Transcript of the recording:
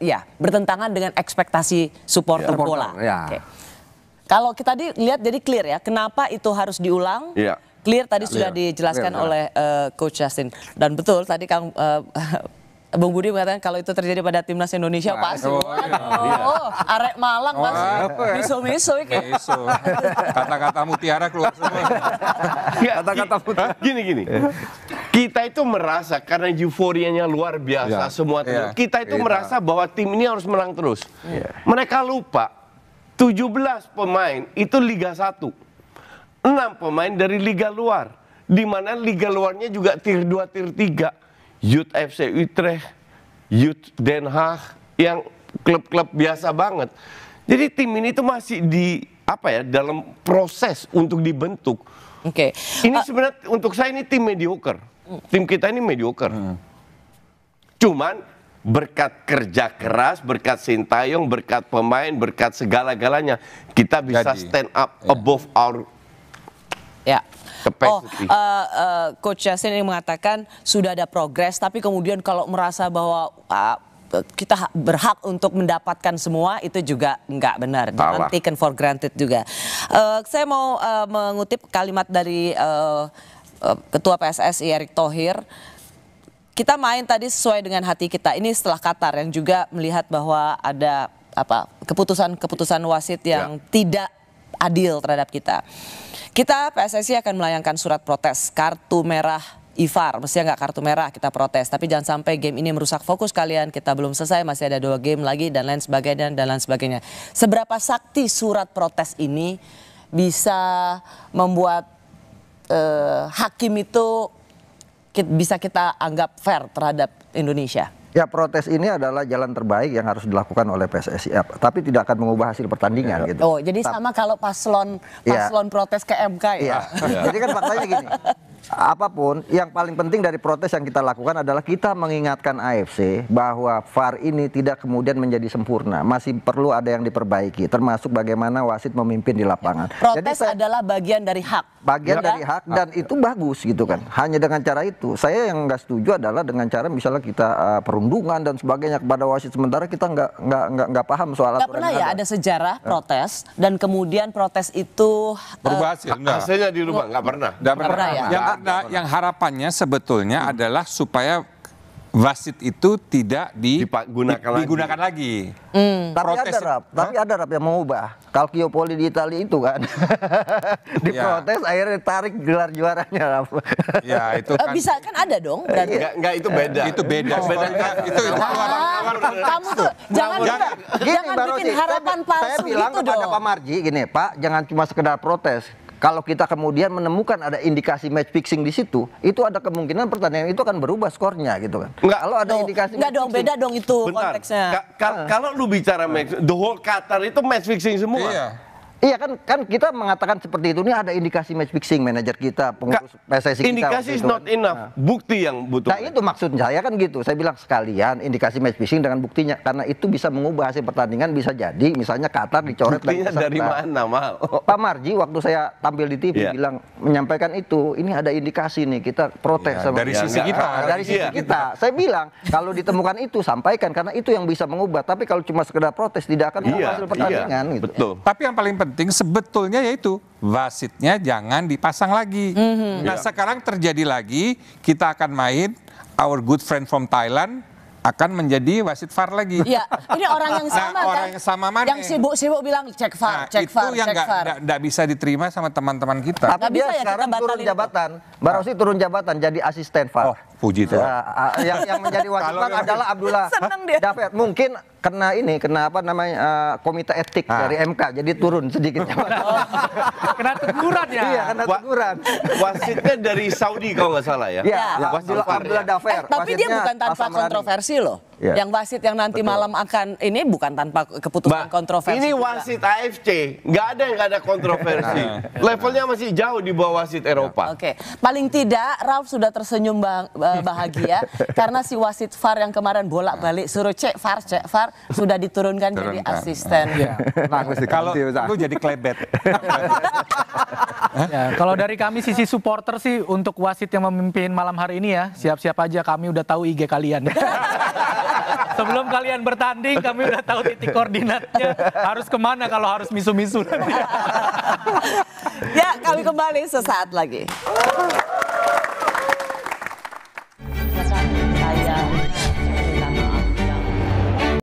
ya bertentangan dengan ekspektasi supporter, ya, bola. Ya. Kalau kita tadi lihat jadi clear ya, kenapa itu harus diulang? Ya. Clear tadi ya, sudah dijelaskan clear, oleh uh, Coach Justin dan betul tadi Kang uh, Bung Budi mengatakan kalau itu terjadi pada timnas Indonesia nah, pasti. Oh, oh, oh, oh, arek Malang oh, pasti. Miso-miso Kata-kata mutiara keluar semua. Kata-kata mutiara. Gini gini kita itu merasa karena euforianya luar biasa yeah. semua yeah. kita itu yeah. merasa bahwa tim ini harus menang terus. Yeah. Mereka lupa 17 pemain itu Liga 1. 6 pemain dari liga luar. Di mana liga luarnya juga tier 2, tier 3. Youth FC Utrecht, Youth Den Haag yang klub-klub biasa banget. Jadi tim ini tuh masih di apa ya dalam proses untuk dibentuk. Oke. Okay. Ini uh, sebenarnya untuk saya ini tim mediocre. Tim kita ini mediocre. Hmm. Cuman berkat kerja keras, berkat Sintayong, berkat pemain, berkat segala-galanya kita bisa Jadi, stand up ya. above our Ya. Capacity. Oh, uh, uh, Coach Yasin ini mengatakan sudah ada progres, tapi kemudian kalau merasa bahwa uh, kita berhak untuk mendapatkan semua itu juga nggak benar. Jangan taken for granted juga. Uh, saya mau uh, mengutip kalimat dari uh, Eh, Ketua PSSI Erick Thohir. Kita main tadi sesuai dengan hati kita. Ini setelah Qatar yang juga melihat bahwa ada apa keputusan-keputusan wasit yang ya. tidak adil terhadap kita. Kita PSSI akan melayangkan surat protes kartu merah IVAR, Mesti nggak kartu merah kita protes. Tapi jangan sampai game ini merusak fokus kalian. Kita belum selesai, masih ada dua game lagi dan lain sebagainya dan lain sebagainya. Seberapa sakti surat protes ini bisa membuat eh, hakim itu bisa kita anggap fair terhadap Indonesia? Ya protes ini adalah jalan terbaik yang harus dilakukan oleh PSSI. Ya, tapi tidak akan mengubah hasil pertandingan ya. gitu. Oh jadi Ta sama kalau paslon iya. paslon ya. protes ke MK ya. ya. ya. jadi kan faktanya gini apapun, yang paling penting dari protes yang kita lakukan adalah kita mengingatkan AFC bahwa VAR ini tidak kemudian menjadi sempurna, masih perlu ada yang diperbaiki, termasuk bagaimana wasit memimpin di lapangan. Ya, protes Jadi saya, adalah bagian dari hak. Bagian ya, dari hak dan hak. itu bagus gitu kan. Hanya dengan cara itu, saya yang nggak setuju adalah dengan cara misalnya kita uh, perundungan dan sebagainya kepada wasit sementara kita nggak nggak nggak nggak paham soal gak pernah ya ada, ada sejarah eh. protes dan kemudian protes itu uh, berubah hasil, hasilnya dirubah nggak pernah. Nggak pernah. pernah ya? Yang karena yang harapannya sebetulnya hmm. adalah supaya wasit itu tidak di, digunakan, digunakan lagi. lagi. Hmm. Tapi ada rap, huh? tapi ada rap yang mengubah. Poli di Italia itu kan diprotes, yeah. akhirnya tarik gelar juaranya rap. ya itu kan. Bisa kan ada dong. berarti. Iya. Enggak, enggak itu beda. Itu beda. Oh, beda. Enggak, itu itu ah, Kamu tuh jangan jangan, gini, jangan bikin harapan saya, palsu saya bilang gitu kepada dong. Pak Marji gini, Pak jangan cuma sekedar protes. Kalau kita kemudian menemukan ada indikasi match fixing di situ, itu ada kemungkinan pertandingan itu akan berubah skornya gitu kan. Enggak, kalau ada indikasi Enggak dong, beda dong itu Bentar, konteksnya. Ka ka kalau lu bicara match the whole Qatar itu match fixing semua. Iya. Iya kan kan kita mengatakan seperti itu nih ada indikasi match fixing manajer kita pengurus PSSI kita. Indikasi is not enough, nah. bukti yang butuh. Nah itu maksud saya kan gitu. Saya bilang sekalian indikasi match fixing dengan buktinya karena itu bisa mengubah hasil pertandingan bisa jadi misalnya Qatar dicoret buktinya dari, dari mana mal? Oh, Pak Marji waktu saya tampil di TV yeah. bilang menyampaikan itu ini ada indikasi nih kita protes yeah, sama dari sisi kita. Nah, dari sisi yeah. kita. Saya bilang kalau ditemukan itu sampaikan karena itu yang bisa mengubah. Tapi kalau cuma sekedar protes tidak akan mengubah yeah, hasil pertandingan. Yeah, gitu. Betul. Tapi yang paling penting penting sebetulnya yaitu wasitnya jangan dipasang lagi. Mm-hmm. Nah yeah. sekarang terjadi lagi kita akan main our good friend from Thailand akan menjadi wasit VAR lagi. Iya, ini orang yang nah, sama nah, kan? orang yang sama mana? Yang sibuk-sibuk bilang cek VAR, nah, cek itu VAR, yang cek gak, VAR. Gak, bisa diterima sama teman-teman kita. Tapi dia ya sekarang kita turun jabatan. Itu. Mbak Rosi turun jabatan jadi asisten VAR. Oh, puji Tuhan. Nah, ah, yang, yang menjadi wasit VAR adalah Abdullah Dapet. Mungkin kena ini kena apa namanya uh, komite etik ah. dari MK jadi turun sedikit oh. kena teguran ya iya kena teguran wasitnya dari Saudi kalau nggak salah ya, ya. ya. Iya. wasit Abdullah Dafer eh, tapi dia bukan tanpa kontroversi loh ya. yang wasit yang nanti Betul. malam akan ini bukan tanpa keputusan kontroversi ini wasit AFC nggak ada yang ada kontroversi nah. levelnya masih jauh di bawah wasit Eropa oke okay. paling tidak Ralf sudah tersenyum eh, bahagia karena si wasit VAR yang kemarin bolak balik suruh cek VAR cek VAR sudah diturunkan jadi asisten. Ya. Nah, kalau itu jadi klebet. ya, kalau dari kami sisi supporter sih untuk wasit yang memimpin malam hari ini ya, siap-siap aja kami udah tahu IG kalian. Sebelum kalian bertanding, kami udah tahu titik koordinatnya. Harus kemana kalau harus misu-misu ya, kami kembali sesaat lagi.